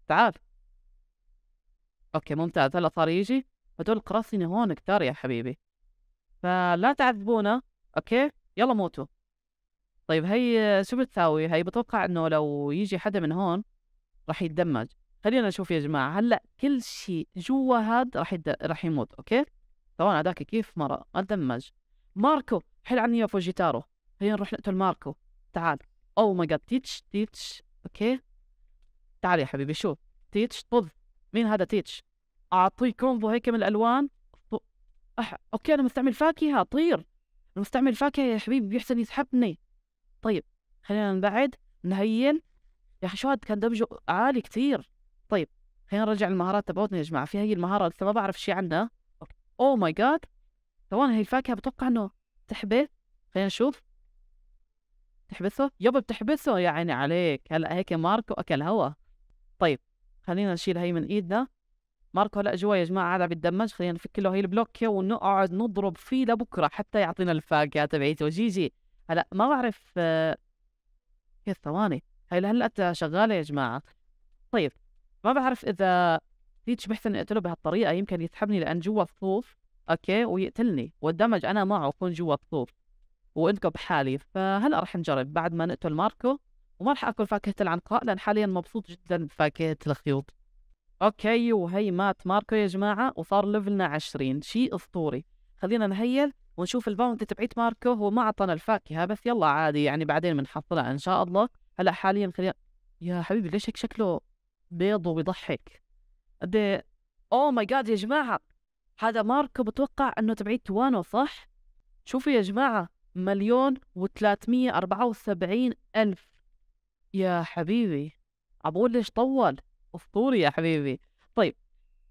تعال اوكي ممتاز هلا صار يجي هدول القراصنة هون كتار يا حبيبي فلا تعذبونا اوكي يلا موتوا طيب هي شو بتساوي هي بتوقع انه لو يجي حدا من هون راح يتدمج خلينا نشوف يا جماعة هلا كل شيء جوا هاد راح يد... راح يموت اوكي طبعا هذاك كيف مرة تدمج ماركو حل عني يا فوجيتارو خلينا نروح نقتل ماركو تعال او ماي جاد تيتش تيتش اوكي تعال يا حبيبي شوف تيتش طب مين هذا تيتش اعطيه كومبو هيك من الالوان أح... اوكي انا مستعمل فاكهه طير انا مستعمل فاكهه يا حبيبي بيحسن يسحبني طيب خلينا نبعد نهين يا اخي شو كان دمجه عالي كثير طيب خلينا نرجع المهارات تبعتنا يا جماعه في هي المهاره لسه ما بعرف شيء عنها اوه ماي جاد ثواني هي الفاكهه بتوقع انه سحبه خلينا نشوف تحبسه؟ يابا بتحبسه يا عيني عليك هلا هيك ماركو اكل هوا طيب خلينا نشيل هي من ايدنا ماركو هلا جوا يا جماعه قاعد يتدمج خلينا نفك له هي البلوك ونقعد نضرب فيه لبكره حتى يعطينا الفاكهه تبعيته جيجي هلا ما بعرف آه، كيف ثواني هي هلا شغاله يا جماعه طيب ما بعرف اذا تيتش بحسن اقتله بهالطريقه يمكن يسحبني لان جوا الصوف اوكي ويقتلني والدمج انا معه اكون جوا الصوف وانكب حالي فهلا رح نجرب بعد ما نقتل ماركو وما رح اكل فاكهه العنقاء لان حاليا مبسوط جدا بفاكهه الخيوط اوكي وهي مات ماركو يا جماعه وصار ليفلنا 20 شيء اسطوري خلينا نهيل ونشوف الباونتي تبعيت ماركو هو ما اعطانا الفاكهه بس يلا عادي يعني بعدين بنحصلها ان شاء الله هلا حاليا خلينا يا حبيبي ليش هيك شكله بيض وبيضحك قد اوه ماي جاد يا جماعه هذا ماركو بتوقع انه تبعيت توانو صح شوفوا يا جماعه مليون و أربعة وسبعين ألف يا حبيبي أقول ليش طول أسطوري يا حبيبي طيب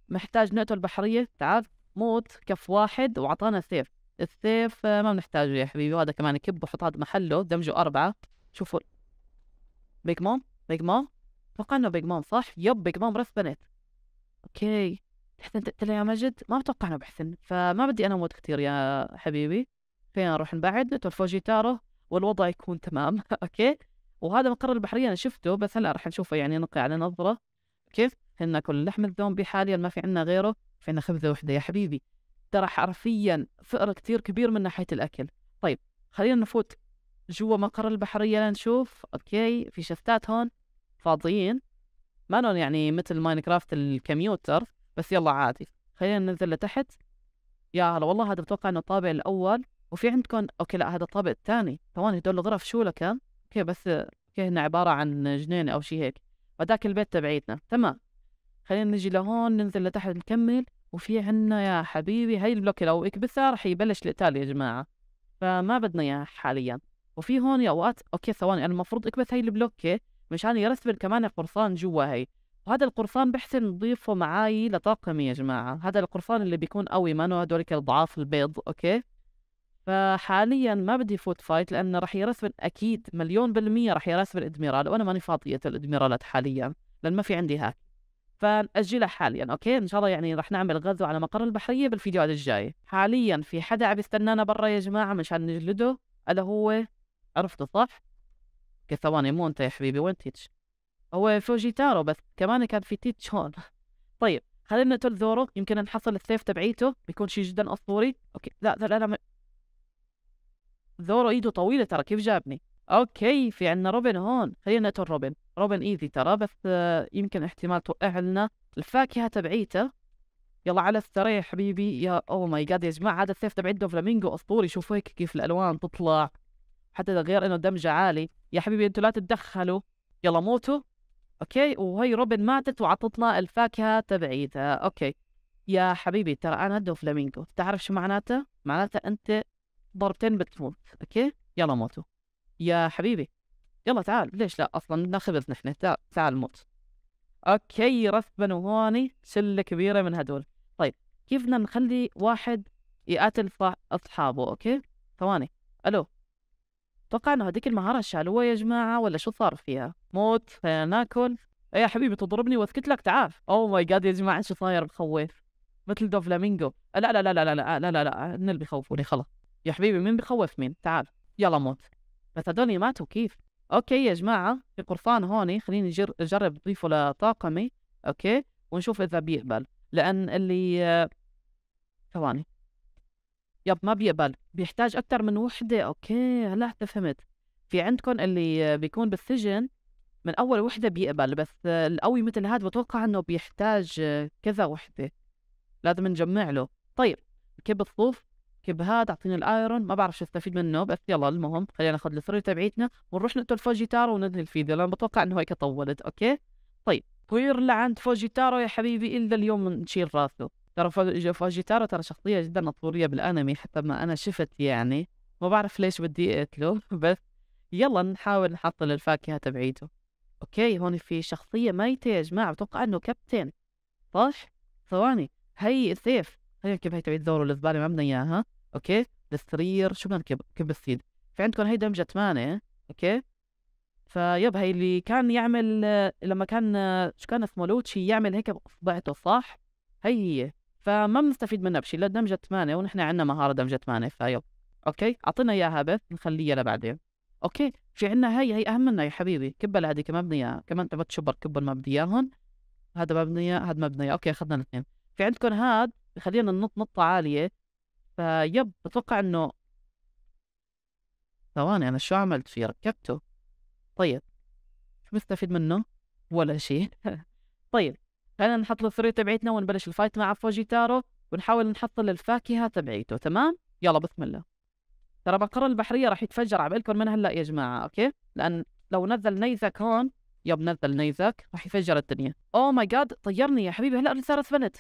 محتاج نقطة البحرية تعال موت كف واحد وعطانا سيف السيف ما بنحتاجه يا حبيبي وهذا كمان كب وحط هذا محله دمجه أربعة شوفوا بيج مام بيج مام اتوقع انه بيج مام صح يب بيج مام رث بنت اوكي تحسن تقتله يا مجد ما بتوقع انه بحسن فما بدي انا اموت كثير يا حبيبي فين اروح نبعد نتوفى جيتاره والوضع يكون تمام اوكي وهذا مقر البحريه انا شفته بس هلا راح نشوفه يعني نلقي على نظره كيف ناكل لحم الذومبي حاليا ما في عندنا غيره في عندنا خبزه وحده يا حبيبي ترى حرفيا فئر كتير كبير من ناحيه الاكل طيب خلينا نفوت جوا مقر البحريه لنشوف اوكي في شفتات هون فاضيين ما يعني مثل ماينكرافت الكميوتر بس يلا عادي خلينا ننزل لتحت يا هلا والله هذا بتوقع انه الطابع الاول وفي عندكم اوكي لا هذا الطابق الثاني ثواني هدول الغرف شو لكان اوكي بس اوكي هن عباره عن جنينه او شيء هيك وذاك البيت تبعيتنا تمام خلينا نجي لهون ننزل لتحت نكمل وفي عنا يا حبيبي هاي البلوك لو اكبسها رح يبلش القتال يا جماعه فما بدنا اياها حاليا وفي هون يا اوقات اوكي ثواني انا المفروض اكبس هاي البلوكه مشان يرسبل كمان قرصان جوا هي وهذا القرصان بحسن نضيفه معاي لطاقمي يا جماعة هذا القرصان اللي بيكون قوي ما هدولك الضعاف البيض أوكي فحاليا ما بدي فوت فايت لانه راح يرسبن اكيد مليون بالمية راح يرسبن ادميرال وانا ماني فاضية الادميرالات حاليا لان ما في عندي هاك فنأجلها حاليا اوكي ان شاء الله يعني راح نعمل غزو على مقر البحرية بالفيديوهات الجاية حاليا في حدا عم يستنانا برا يا جماعة مشان نجلده الا هو عرفته صح؟ ثواني مو انت يا حبيبي وين تيتش؟ هو فوجيتارو بس كمان كان في تيتش هون طيب خلينا نقتل ذورو يمكن نحصل السيف تبعيته بيكون شيء جدا اسطوري اوكي لا لا لا ذورة ايده طويله ترى كيف جابني اوكي في عنا روبن هون خلينا نقتل روبن روبن ايزي ترى بس آه، يمكن احتمال توقع لنا الفاكهه تبعيته يلا على الثريا يا حبيبي يا او ماي جاد يا جماعه هذا السيف تبع فلامينجو اسطوري شوفوا هيك كيف الالوان تطلع حتى غير انه دمجه عالي يا حبيبي انتوا لا تتدخلوا يلا موتوا اوكي وهي روبن ماتت وعطتنا الفاكهه تبعيتها اوكي يا حبيبي ترى انا هدو فلامينجو تعرف شو معناته معناته انت ضربتين بتموت اوكي يلا موتوا يا حبيبي يلا تعال ليش لا اصلا بدنا خبز نحن تعال, تعال موت اوكي رثبا وهوني شله كبيره من هدول طيب كيف بدنا نخلي واحد يقاتل اصحابه اوكي ثواني الو اتوقع انه هذيك المهاره شالوها يا جماعه ولا شو صار فيها موت خلينا ناكل إيه يا حبيبي تضربني واسكت لك تعال اوه ماي جاد يا جماعه شو صاير بخوف مثل دوفلامينجو لا لا لا لا لا لا لا لا لا, لا, لا, لا, لا, لا, لا, لا, لا, لا بيخوفوني خلص يا حبيبي مين بخوف مين تعال يلا موت بس هذول ماتوا كيف اوكي يا جماعه في قرفان هون خليني اجرب اضيفه لطاقمي اوكي ونشوف اذا بيقبل لان اللي ثواني يب ما بيقبل بيحتاج اكثر من وحده اوكي هلا فهمت في عندكم اللي بيكون بالسجن من اول وحده بيقبل بس القوي مثل هذا بتوقع انه بيحتاج كذا وحده لازم نجمع له طيب كيف الصوف هذا اعطيني الايرون ما بعرف شو استفيد منه بس يلا المهم خلينا ناخذ الثري تبعيتنا ونروح نقتل فوجيتارو وننهي الفيديو لان بتوقع انه هيك طولت اوكي طيب طير لعند فوجيتارو يا حبيبي الا اليوم نشيل راسه ترى فوجيتارو ترى شخصيه جدا اسطوريه بالانمي حتى ما انا شفت يعني ما بعرف ليش بدي اقتله بس يلا نحاول نحط الفاكهه تبعيته اوكي هون في شخصيه ميته يا جماعه بتوقع انه كابتن صح ثواني هي سيف هي نركب هي تبعت زورو الزباله ما بدنا اياها اوكي للثرير شو بدنا نكب السيد في عندكم هي دمجه 8 اوكي فيب هي اللي كان يعمل لما كان شو كان اسمه لوتشي يعمل هيك باصبعته صح هي هي فما بنستفيد منها بشيء لا دمجه 8 ونحن عندنا مهاره دمجه 8 فيب اوكي اعطينا اياها بس نخليها لبعدين اوكي في عندنا هي هي اهم منها يا حبيبي كب هذه كمان بدنا كمان تبعت شبر كب ما بدي اياهم هذا مبنية هذا مبنية اوكي اخذنا الاثنين في عندكم هاد خلينا ننط نطة عالية فيب بتوقع انه ثواني انا شو عملت فيه ركبته طيب شو مستفيد منه ولا شيء طيب خلينا نحط الثري تبعيتنا ونبلش الفايت مع فوجيتارو ونحاول نحصل الفاكهه تبعيته تمام يلا بسم الله ترى بقر البحريه راح يتفجر على من هلا يا جماعه اوكي لان لو نزل نيزك هون يا بنزل نيزك راح يفجر الدنيا اوه ماي جاد طيرني يا حبيبي هلا رساله بنت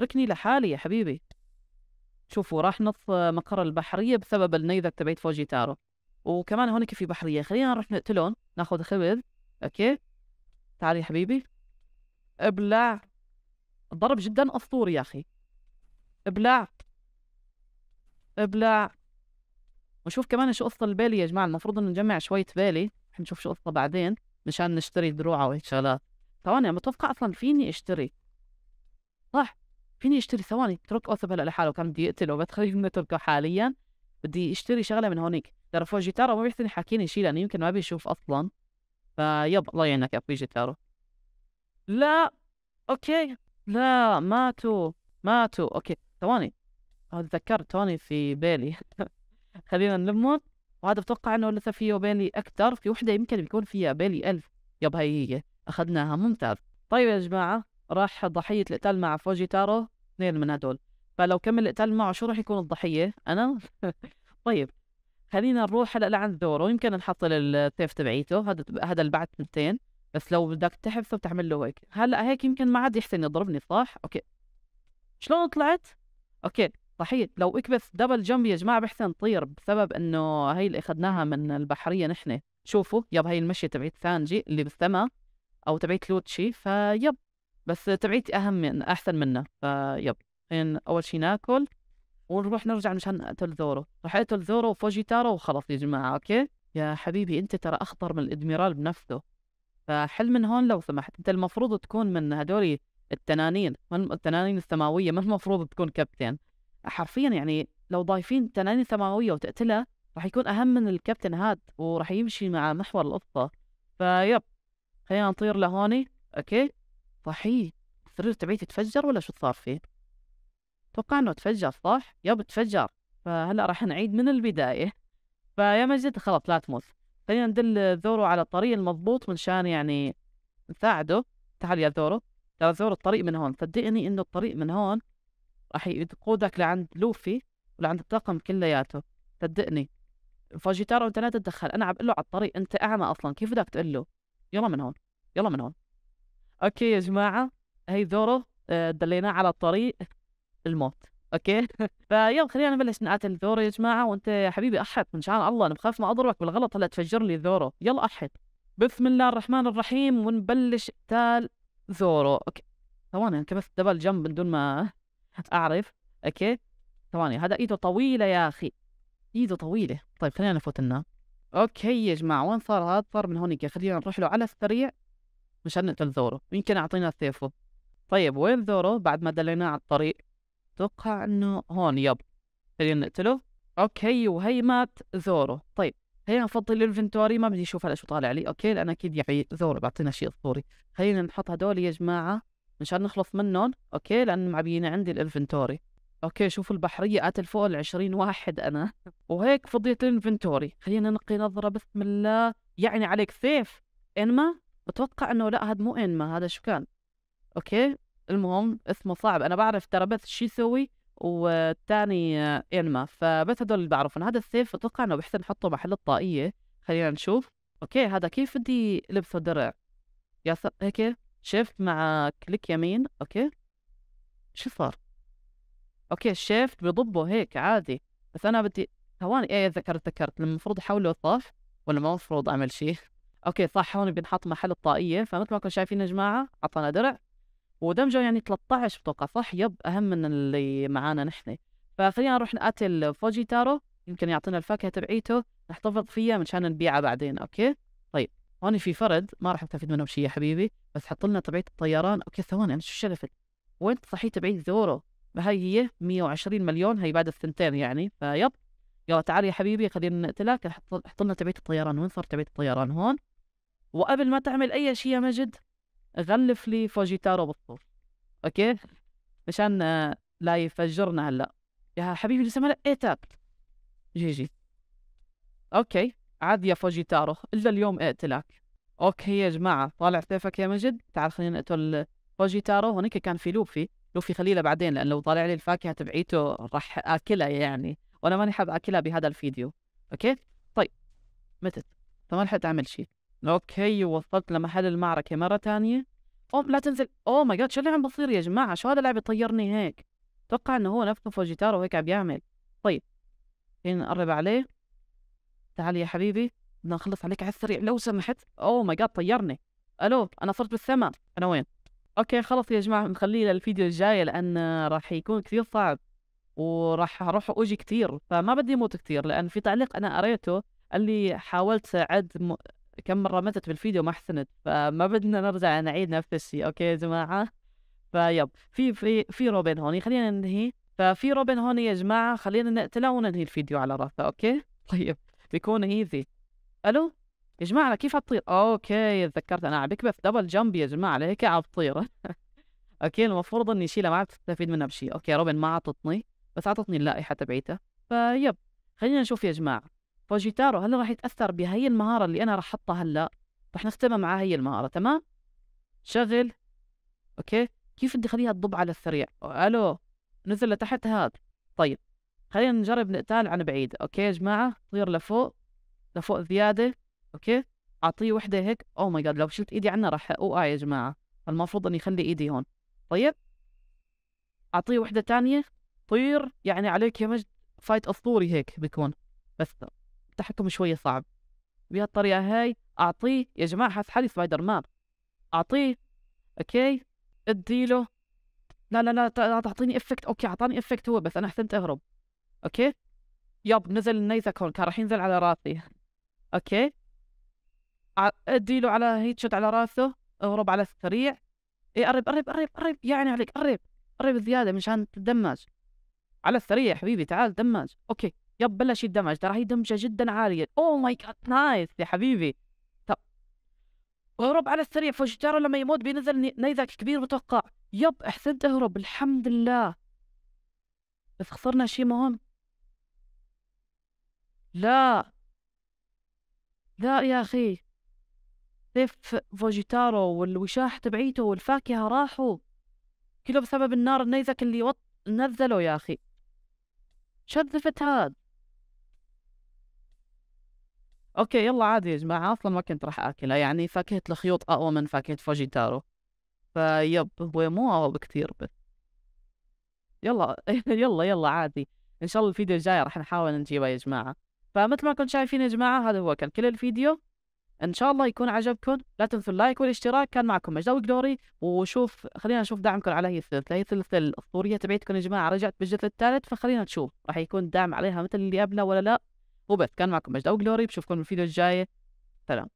ركني لحالي يا حبيبي شوفوا راح نط مقر البحريه بسبب النيزه تبعت فوجيتارو وكمان هونيك في بحريه خلينا نروح نقتلهم ناخذ خبز اوكي تعال يا حبيبي ابلع ضرب جدا اسطوري يا اخي ابلع ابلع ونشوف كمان شو قصه البالي يا جماعه المفروض انه نجمع شويه بالي رح نشوف شو قصه بعدين مشان نشتري دروعه وهيك شغلات ثواني عم اصلا فيني اشتري صح فيني اشتري ثواني اترك اوثب هلا لحاله كان بدي اقتله بتخليه نتركه حاليا بدي اشتري شغله من هونيك تعرفوا جيتارو ما بيحسن يحاكيني شيء لانه يمكن ما بيشوف اصلا فيب الله يعينك يا جيتارو لا اوكي لا ماتوا ماتوا اوكي ثواني تذكرت توني في بالي خلينا نلمه وهذا بتوقع انه لسه فيه بالي اكثر في وحده يمكن بيكون فيها بالي ألف يب هي هي اخذناها ممتاز طيب يا جماعه راح ضحية القتال مع فوجيتارو اثنين من هدول فلو كمل القتال معه شو راح يكون الضحية أنا طيب خلينا نروح هلا لعند دوره يمكن نحط السيف تبعيته هذا هذا اللي بعد سنتين بس لو بدك تحبسه بتعمل له هيك هلا هيك يمكن ما عاد يحسن يضربني صح اوكي شلون طلعت اوكي صحيح لو اكبس دبل جمب يا جماعه بحسن طير بسبب انه هي اللي اخذناها من البحريه نحن شوفوا يب هي المشيه تبعت سانجي اللي بالسما او تبعت لوتشي فيب بس تبعيتي اهم من احسن منه فيب خلينا اول شيء ناكل ونروح نرجع مشان نقتل ذورو رح اقتل ذورو وفوجيتارو وخلص يا جماعه اوكي يا حبيبي انت ترى اخطر من الادميرال بنفسه فحل من هون لو سمحت انت المفروض تكون من هدول التنانين من التنانين السماويه ما المفروض تكون كابتن حرفيا يعني لو ضايفين تنانين سماويه وتقتلها راح يكون اهم من الكابتن هاد وراح يمشي مع محور القصه فيب خلينا نطير لهوني اوكي صحيح السرير تبعيتي تتفجر ولا شو صار فيه توقع انه تفجر صح يا بتفجر فهلا راح نعيد من البدايه فيا مجد خلاص لا تموت خلينا ندل ذورو على الطريق المضبوط منشان يعني نساعده تعال يا ذورو ترى ذورو الطريق من هون صدقني انه الطريق من هون راح يقودك لعند لوفي ولعند الطاقم كلياته صدقني فوجيتارو انت لا تتدخل انا عم له على الطريق انت اعمى اصلا كيف بدك تقول له يلا من هون يلا من هون اوكي يا جماعه هي دوره آه، دليناه على طريق الموت اوكي فيلا خلينا نبلش نقاتل ذورو يا جماعه وانت يا حبيبي احط من شان الله انا بخاف ما اضربك بالغلط هلا تفجر لي ذورو يلا احط بسم الله الرحمن الرحيم ونبلش قتال ذورو اوكي ثواني انا كبست دبل جنب بدون ما اعرف اوكي ثواني هذا ايده طويله يا اخي ايده طويله طيب خلينا نفوت لنا اوكي يا جماعه وين صار هذا صار من هون خلينا نروح له على السريع مشان نقتل زورو يمكن أعطينا سيفه طيب وين زورو بعد ما دليناه على الطريق أتوقع إنه هون يب خلينا نقتله أوكي وهي مات زورو طيب خلينا نفضي الانفنتوري ما بدي اشوف هلا شو طالع لي اوكي لان اكيد يعني ذورو بعطينا شيء اسطوري خلينا نحط هدول يا جماعه مشان نخلص منهم اوكي لان معبيين عندي الانفنتوري اوكي شوف البحريه قاتل فوق ال 20 واحد انا وهيك فضيت الانفنتوري خلينا نقي نظره بسم الله يعني عليك سيف انما بتوقع انه لا هذا مو انما ما هذا شو كان اوكي المهم اسمه صعب انا بعرف ترى بس شو يسوي والثاني انما فبث فبس هدول اللي بعرفهم هذا السيف بتوقع انه بحسن نحطه محل الطاقيه خلينا نشوف اوكي هذا كيف بدي لبسه درع يا هيك شيفت مع كليك يمين اوكي شو صار اوكي الشيفت بضبه هيك عادي بس انا بدي ثواني إيه،, ايه ذكرت ذكرت المفروض احوله صف ولا ما المفروض اعمل شيء اوكي صح هون بنحط محل الطاقيه فمثل ما كنتم شايفين يا جماعه عطانا درع ودمجه يعني 13 بتوقع صح يب اهم من اللي معانا نحن فخلينا نروح نقاتل فوجيتارو يمكن يعطينا الفاكهه تبعيته نحتفظ فيها مشان نبيعها بعدين اوكي طيب هون في فرد ما راح استفيد منه بشيء يا حبيبي بس حط لنا تبعيه الطيران اوكي ثواني انا شو شلفت وين صحيت تبعيه زورو ما هي هي 120 مليون هي بعد الثنتين يعني فيب يلا تعال يا حبيبي خلينا نقتلك حط لنا تبعيه الطيران وين صار تبعيه الطيران هون وقبل ما تعمل اي شيء يا مجد غلف لي فوجيتارو بالطول اوكي مشان آه، لا يفجرنا هلا يا حبيبي لسه ما لقيتك جي جي اوكي عاد يا فوجيتارو الا اليوم اقتلك اوكي يا جماعه طالع سيفك يا مجد تعال خلينا نقتل فوجيتارو هونيك كان في لوفي لوفي خليه لبعدين لان لو طالع لي الفاكهه تبعيته راح اكلها يعني وانا ماني حاب اكلها بهذا الفيديو اوكي طيب متت فما لحقت اعمل شيء اوكي وصلت لمحل المعركه مره ثانيه اوه لا تنزل اوه ماي جاد شو اللي عم بصير يا جماعه شو هذا اللاعب يطيرني هيك اتوقع انه هو نفسه فوجيتارو هيك عم يعمل طيب خلينا نقرب عليه تعال يا حبيبي بدنا نخلص عليك على السريع لو سمحت اوه ماي جاد طيرني الو انا صرت بالسماء انا وين اوكي خلص يا جماعه نخليه للفيديو الجاي لان راح يكون كثير صعب وراح اروح واجي كثير فما بدي اموت كثير لان في تعليق انا قريته قال لي حاولت اعد م... كم مره متت بالفيديو ما احسنت فما بدنا نرجع نعيد نفس الشيء اوكي يا جماعه فيب في في في روبن هون خلينا ننهي ففي روبن هون يا جماعه خلينا نقتله وننهي الفيديو على راسه اوكي طيب بيكون ايزي الو يا جماعه كيف عطير اوكي تذكرت انا عم بكبس دبل جمب يا جماعه لهيك عم بطير اوكي المفروض اني شيلها ما عاد تستفيد منها بشيء اوكي روبن ما عطتني بس عطتني اللائحه تبعيتها فيب خلينا نشوف يا جماعه فجيتارو هل راح يتاثر بهي المهاره اللي انا راح احطها هلا راح نختمها مع هي المهاره تمام شغل اوكي كيف بدي اخليها تضب على السريع الو نزل لتحت هاد طيب خلينا نجرب نقتال عن بعيد اوكي يا جماعه طير لفوق لفوق زياده اوكي اعطيه وحده هيك او ماي جاد لو شلت ايدي عنها راح اوقع يا جماعه المفروض اني اخلي ايدي هون طيب اعطيه وحده تانية طير يعني عليك يا مجد فايت اسطوري هيك بيكون بس التحكم شويه صعب بهالطريقه هاي اعطيه يا جماعه حس حالي سبايدر مان اعطيه اوكي اديله لا لا لا تعطيني افكت اوكي اعطاني افكت هو بس انا حسنت اهرب اوكي يب نزل النيزك هون كان راح ينزل على راسي اوكي اديله على هيتشوت على راسه اهرب على السريع ايه قرب قرب قرب قرب يعني عليك قرب قرب زياده مشان تدمج على السريع يا حبيبي تعال دمج اوكي يب بلش يدمج ترى هي دمجه جدا عاليه اوه ماي جاد نايس يا حبيبي طب اهرب على السريع فوجيتارو لما يموت بينزل نيزك كبير متوقع يب احسنت اهرب الحمد لله بس خسرنا شيء مهم لا لا يا أخي سيف فوجيتارو والوشاح تبعيته والفاكهة راحوا كله بسبب النار النيزك اللي وط... نزله يا أخي شذفت هاد اوكي يلا عادي يا جماعه اصلا ما كنت راح اكلها يعني فاكهه الخيوط اقوى من فاكهه فوجيتارو فيب هو مو اقوى بكثير بس يلا يلا يلا عادي ان شاء الله الفيديو الجاي راح نحاول نجيبها يا جماعه فمثل ما كنتم شايفين يا جماعه هذا هو كان كل الفيديو ان شاء الله يكون عجبكم لا تنسوا اللايك والاشتراك كان معكم مجد وجلوري وشوف خلينا نشوف دعمكم على هي الثلث هي الثلث الاسطوريه تبعتكم يا جماعه رجعت بالجزء الثالث فخلينا نشوف راح يكون دعم عليها مثل اللي قبلها ولا لا وبس كان معكم مجد او جلوري بشوفكم الفيديو الجاي سلام